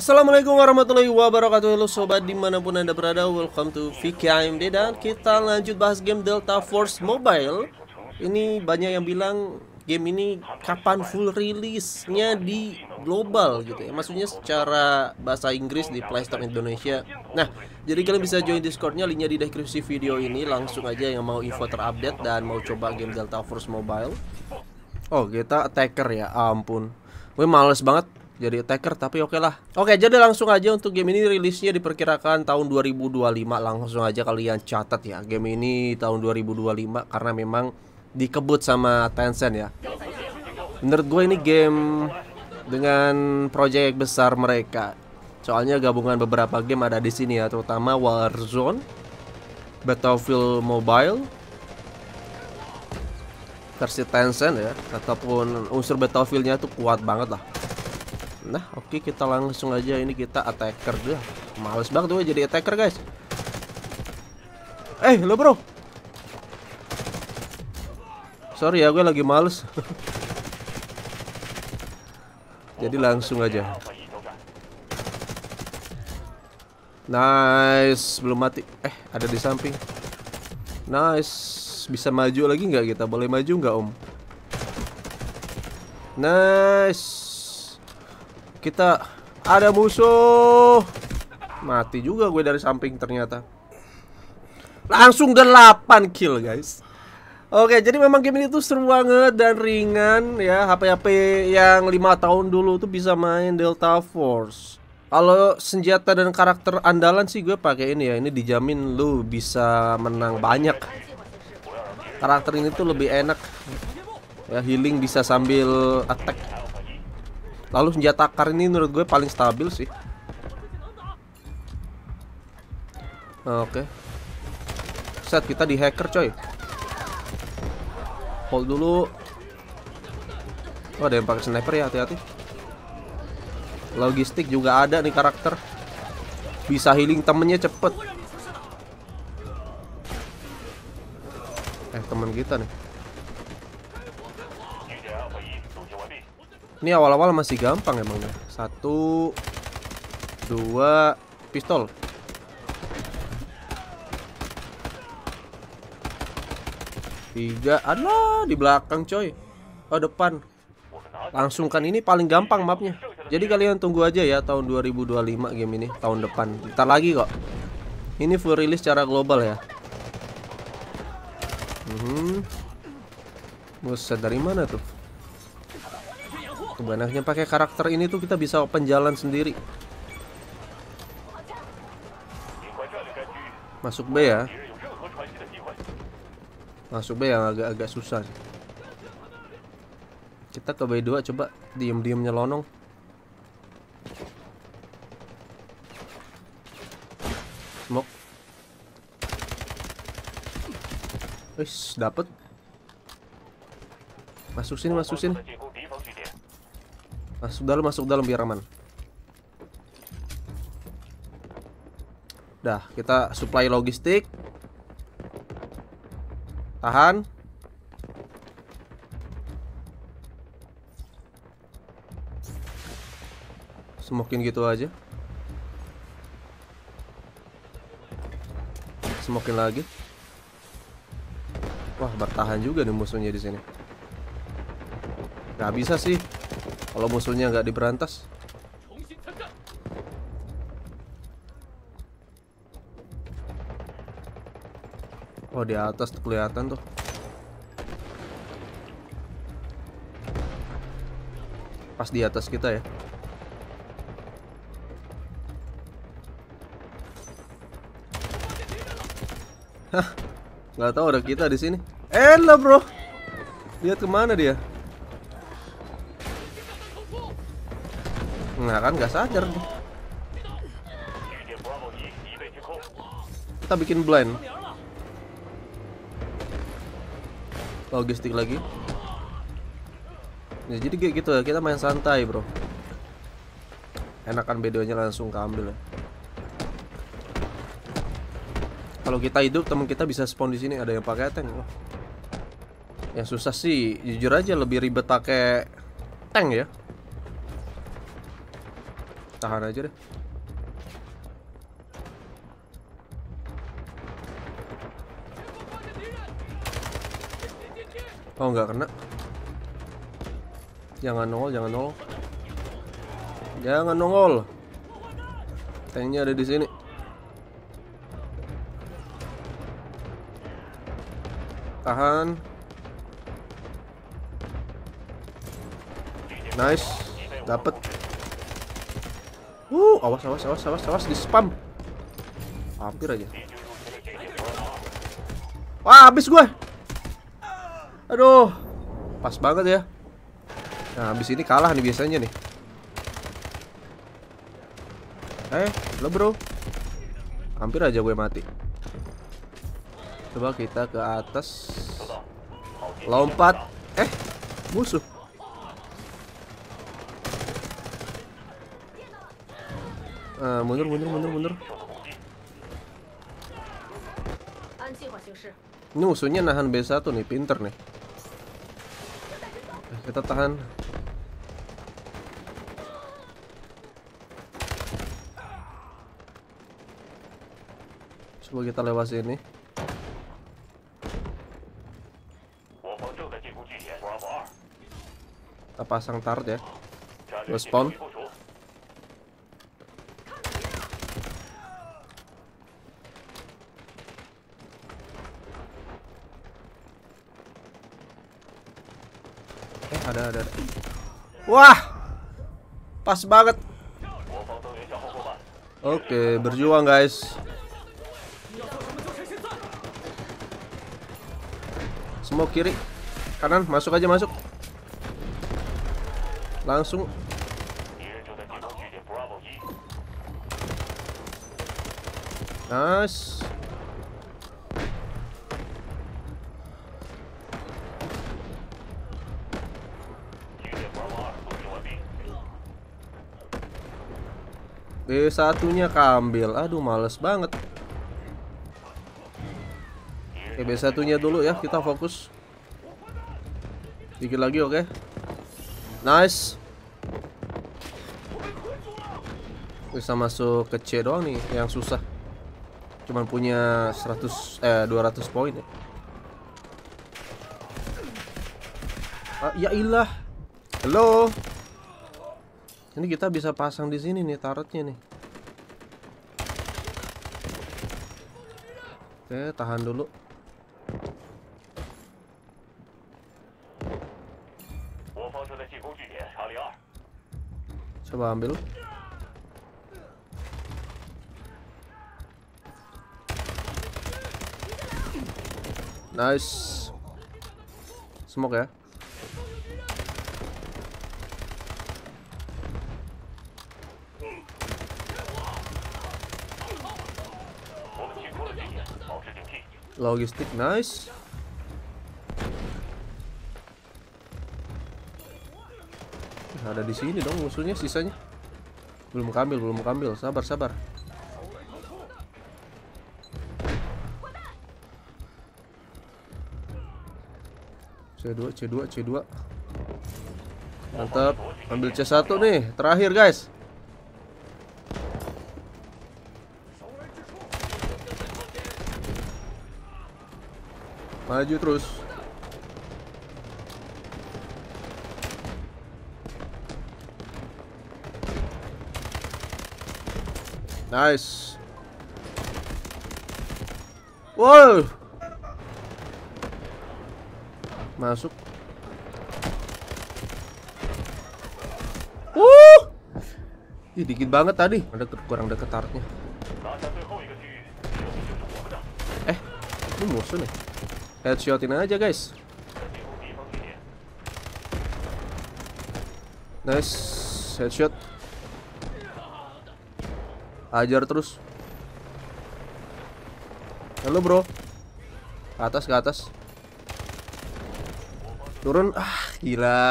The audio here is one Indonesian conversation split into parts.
Assalamualaikum warahmatullahi wabarakatuh Halo sobat dimanapun anda berada Welcome to Vicky AMD Dan kita lanjut bahas game Delta Force Mobile Ini banyak yang bilang Game ini kapan full rilisnya di global gitu ya Maksudnya secara bahasa Inggris di Playstore Indonesia Nah jadi kalian bisa join Discordnya Linknya di deskripsi video ini Langsung aja yang mau info terupdate Dan mau coba game Delta Force Mobile Oh kita attacker ya ampun Gue males banget jadi attacker tapi oke okay lah. Oke, okay, jadi langsung aja untuk game ini rilisnya diperkirakan tahun 2025. Langsung aja kalian ya, catat ya. Game ini tahun 2025 karena memang dikebut sama Tencent ya. Menurut gue ini game dengan proyek besar mereka. Soalnya gabungan beberapa game ada di sini ya, terutama Warzone, Battlefield Mobile, versi Tencent ya, ataupun unsur Battlefieldnya tuh kuat banget lah. Nah oke okay, kita langsung aja ini kita attacker dulu Males banget gue jadi attacker guys Eh lo bro Sorry ya gue lagi males Jadi langsung aja Nice Belum mati Eh ada di samping Nice Bisa maju lagi nggak kita? Boleh maju nggak om? Nice kita ada musuh. Mati juga gue dari samping ternyata. Langsung 8 kill, guys. Oke, jadi memang game ini tuh seru banget dan ringan ya. HP-HP yang lima tahun dulu tuh bisa main Delta Force. Kalau senjata dan karakter andalan sih gue pakai ini ya. Ini dijamin lu bisa menang banyak. Karakter ini tuh lebih enak. Ya healing bisa sambil attack. Lalu senjata akar ini menurut gue paling stabil sih. Oke. Okay. Set kita di hacker coy. Hold dulu. Oh ada yang pakai sniper ya hati-hati. Logistik juga ada nih karakter. Bisa healing temennya cepet. Eh teman kita nih. Ini awal-awal masih gampang emangnya. Satu, dua, pistol. Tiga, ada di belakang coy. Oh depan. Langsung kan ini paling gampang mapnya. Jadi kalian tunggu aja ya tahun 2025 game ini tahun depan. Kita lagi kok. Ini full rilis secara global ya. Hmm. Buset dari mana tuh? banyaknya pakai karakter ini tuh kita bisa open jalan sendiri masuk B ya masuk B yang agak-agak susah sih. kita ke B2 coba diem-diem nyelonong smoke wis dapet masuk sini masuk sini Masuk dalam, masuk dalam biar aman. Dah, kita supply logistik. Tahan. Semokin gitu aja. Semokin lagi. Wah, bertahan juga nih musuhnya di sini. Gak bisa sih. Kalau musuhnya nggak diberantas. Oh di atas tuh kelihatan tuh. Pas di atas kita ya. Hah, nggak tahu ada kita di sini. Elah bro, lihat kemana dia? Nah kan nggak sadar nih. Kita bikin blind. Logistik lagi. ya jadi kayak gitu ya, kita main santai, Bro. Enakan bedonya langsung keambil ya. Kalau kita hidup teman kita bisa spawn di sini, ada yang pakai tank. Loh. Yang susah sih jujur aja lebih ribet pakai tank ya Tahan aja deh. Oh nggak kena. Jangan nongol, jangan nongol. Jangan nongol. Tanknya ada di sini. Tahan. Nice. Dapat. Uh, awas awas awas awas awas di spam. Hampir aja. Wah, habis gue. Aduh. Pas banget ya. Nah, habis ini kalah nih biasanya nih. Eh, lo bro. Hampir aja gue mati. Coba kita ke atas. Lompat. Eh, musuh. mundur, mundur, mundur, mundur. Ini musuhnya nahan B1 nih, pinter nih. Eh, kita tahan. Coba kita lewat sini. Kita pasang tart ya. Respon. ada ada, Wah Pas banget Oke berjuang guys Semua kiri Kanan masuk aja masuk Langsung Nice Oke, satunya Kambil. Aduh males banget. Oke, B1-nya dulu ya, kita fokus. Dikit lagi oke. Okay. Nice. Bisa masuk ke C doang nih yang susah. Cuman punya 100 eh 200 poin ya. Ah, ya ilah. Halo. Ini kita bisa pasang di sini nih tarotnya nih. Oke, tahan dulu. Coba ambil. Nice. semoga. ya. Logistik nice. Nah, ada di sini dong musuhnya sisanya. Belum kambil, belum kambil. Sabar, sabar. C2, C2, C2. Mantap. Ambil C1 nih, terakhir guys. Maju terus. Nice. Wow. Masuk. Uh. Ih, dikit banget tadi. Ada kurang deket tartnya. Eh, ini musuh nih. Headshotin aja guys Nice Headshot Ajar terus Halo bro Ke atas ke atas Turun Ah gila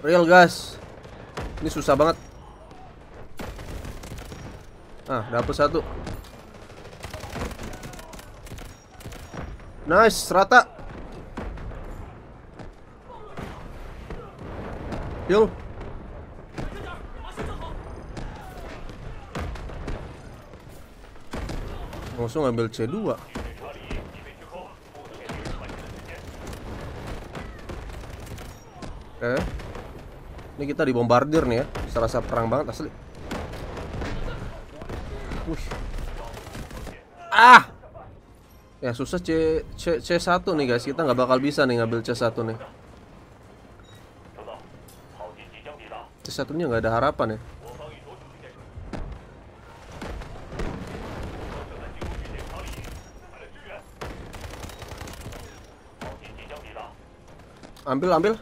Real guys Ini susah banget Ah dapet satu Nice, rata. Heal. Langsung ngambil C2. Oke. Eh, ini kita dibombardir nih ya. Serasa perang banget asli. Wih. Ah! Ya susah C, C, C1 nih guys Kita nggak bakal bisa nih ngambil C1 nih C1 nya nggak ada harapan ya Ambil ambil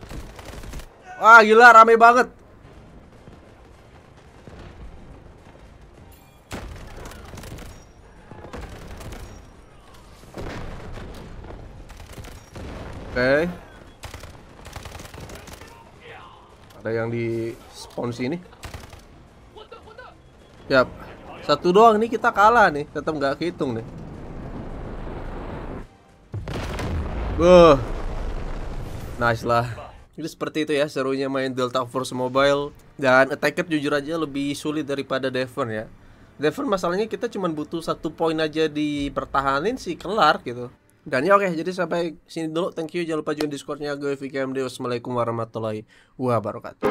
Wah gila rame banget okay. ada yang di spawn sini Yap Satu doang nih kita kalah nih Tetap nggak hitung nih Buh Nice lah Jadi seperti itu ya serunya main Delta Force Mobile Dan Attacker jujur aja lebih sulit daripada Devon ya Devon masalahnya kita cuma butuh satu poin aja di dipertahanin sih kelar gitu dan ya oke, jadi sampai sini dulu. Thank you. Jangan lupa join Discordnya gue VKMD. Wassalamualaikum warahmatullahi wabarakatuh.